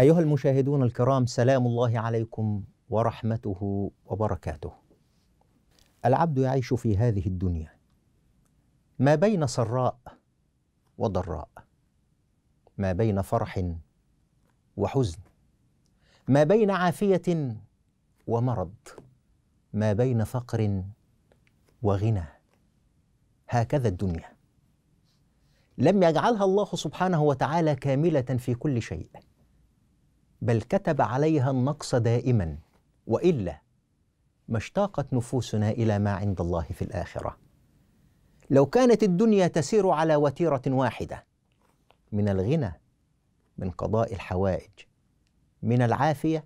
أيها المشاهدون الكرام سلام الله عليكم ورحمته وبركاته. العبد يعيش في هذه الدنيا ما بين سراء وضراء، ما بين فرح وحزن، ما بين عافية ومرض، ما بين فقر وغنى. هكذا الدنيا. لم يجعلها الله سبحانه وتعالى كاملة في كل شيء. بل كتب عليها النقص دائما والا ما اشتاقت نفوسنا الى ما عند الله في الاخره لو كانت الدنيا تسير على وتيره واحده من الغنى من قضاء الحوائج من العافيه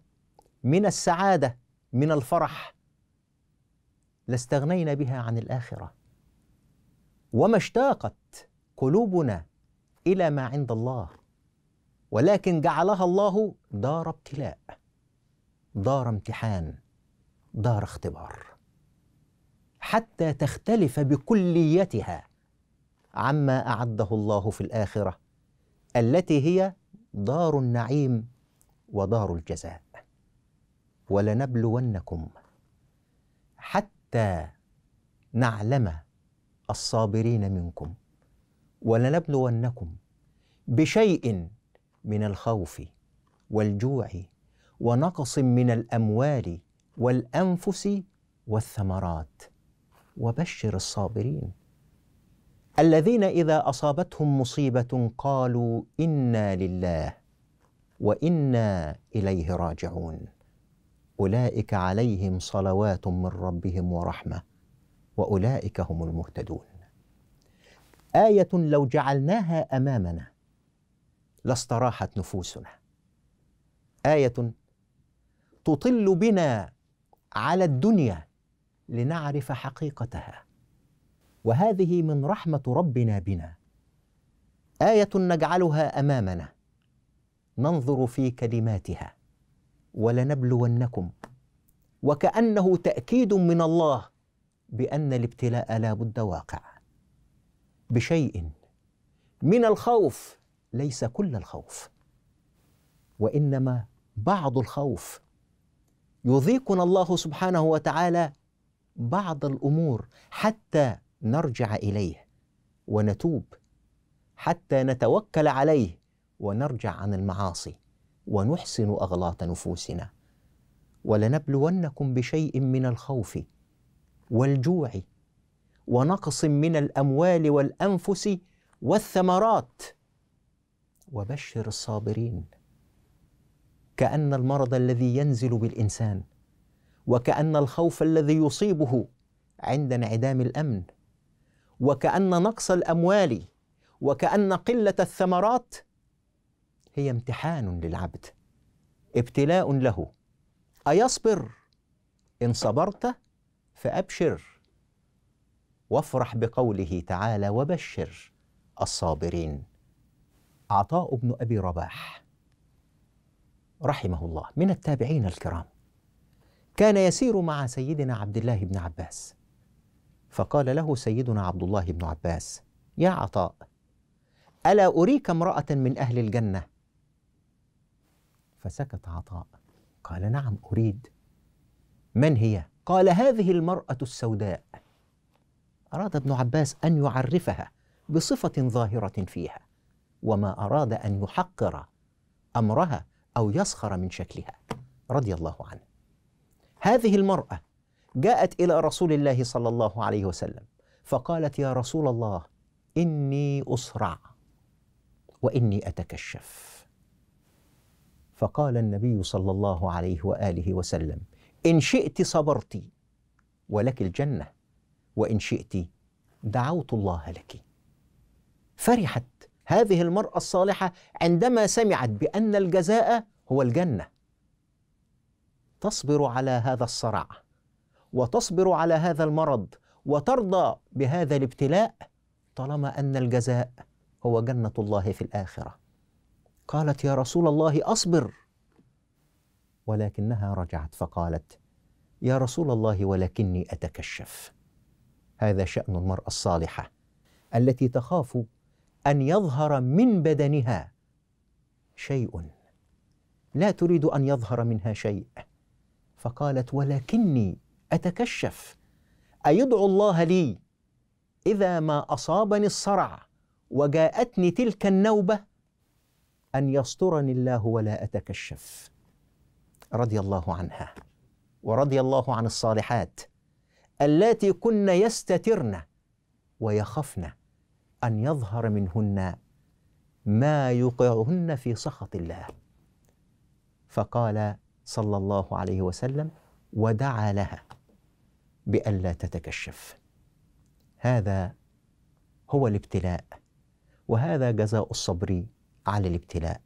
من السعاده من الفرح لاستغنينا بها عن الاخره وما اشتاقت قلوبنا الى ما عند الله ولكن جعلها الله دار ابتلاء دار امتحان دار اختبار حتى تختلف بكليتها عما اعده الله في الاخره التي هي دار النعيم ودار الجزاء ولنبلونكم حتى نعلم الصابرين منكم ولنبلونكم بشيء من الخوف والجوع ونقص من الاموال والانفس والثمرات وبشر الصابرين الذين اذا اصابتهم مصيبه قالوا انا لله وانا اليه راجعون اولئك عليهم صلوات من ربهم ورحمه واولئك هم المهتدون ايه لو جعلناها امامنا لاستراحت نفوسنا ايه تطل بنا على الدنيا لنعرف حقيقتها وهذه من رحمه ربنا بنا ايه نجعلها امامنا ننظر في كلماتها ولنبلونكم وكانه تاكيد من الله بان الابتلاء لا بد واقع بشيء من الخوف ليس كل الخوف وانما بعض الخوف يذيقنا الله سبحانه وتعالى بعض الامور حتى نرجع اليه ونتوب حتى نتوكل عليه ونرجع عن المعاصي ونحسن اغلاط نفوسنا ولنبلونكم بشيء من الخوف والجوع ونقص من الاموال والانفس والثمرات وبشر الصابرين كان المرض الذي ينزل بالانسان وكان الخوف الذي يصيبه عند انعدام الامن وكان نقص الاموال وكان قله الثمرات هي امتحان للعبد ابتلاء له ايصبر ان صبرت فابشر وافرح بقوله تعالى وبشر الصابرين عطاء بن أبي رباح رحمه الله من التابعين الكرام كان يسير مع سيدنا عبد الله بن عباس فقال له سيدنا عبد الله بن عباس يا عطاء ألا أريك امرأة من أهل الجنة فسكت عطاء قال نعم أريد من هي قال هذه المرأة السوداء أراد ابن عباس أن يعرفها بصفة ظاهرة فيها وما أراد أن يحقر أمرها أو يسخر من شكلها رضي الله عنه هذه المرأة جاءت إلى رسول الله صلى الله عليه وسلم فقالت يا رسول الله إني أسرع وإني أتكشف فقال النبي صلى الله عليه وآله وسلم إن شئت صبرت ولك الجنة وإن شئت دعوت الله لك فرحت هذه المرأة الصالحة عندما سمعت بأن الجزاء هو الجنة تصبر على هذا الصرع وتصبر على هذا المرض وترضى بهذا الابتلاء طالما أن الجزاء هو جنة الله في الآخرة قالت يا رسول الله أصبر ولكنها رجعت فقالت يا رسول الله ولكني أتكشف هذا شأن المرأة الصالحة التي تخاف ان يظهر من بدنها شيء لا تريد ان يظهر منها شيء فقالت ولكني اتكشف ايدعو الله لي اذا ما اصابني الصرع وجاءتني تلك النوبه ان يسترني الله ولا اتكشف رضي الله عنها ورضي الله عن الصالحات اللاتي كن يستترن ويخفن أن يظهر منهن ما يوقعهن في سخط الله فقال صلى الله عليه وسلم ودعا لها بألا تتكشف هذا هو الابتلاء وهذا جزاء الصبر على الابتلاء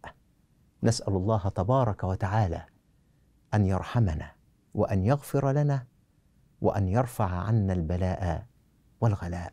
نسأل الله تبارك وتعالى أن يرحمنا وأن يغفر لنا وأن يرفع عنا البلاء والغلاء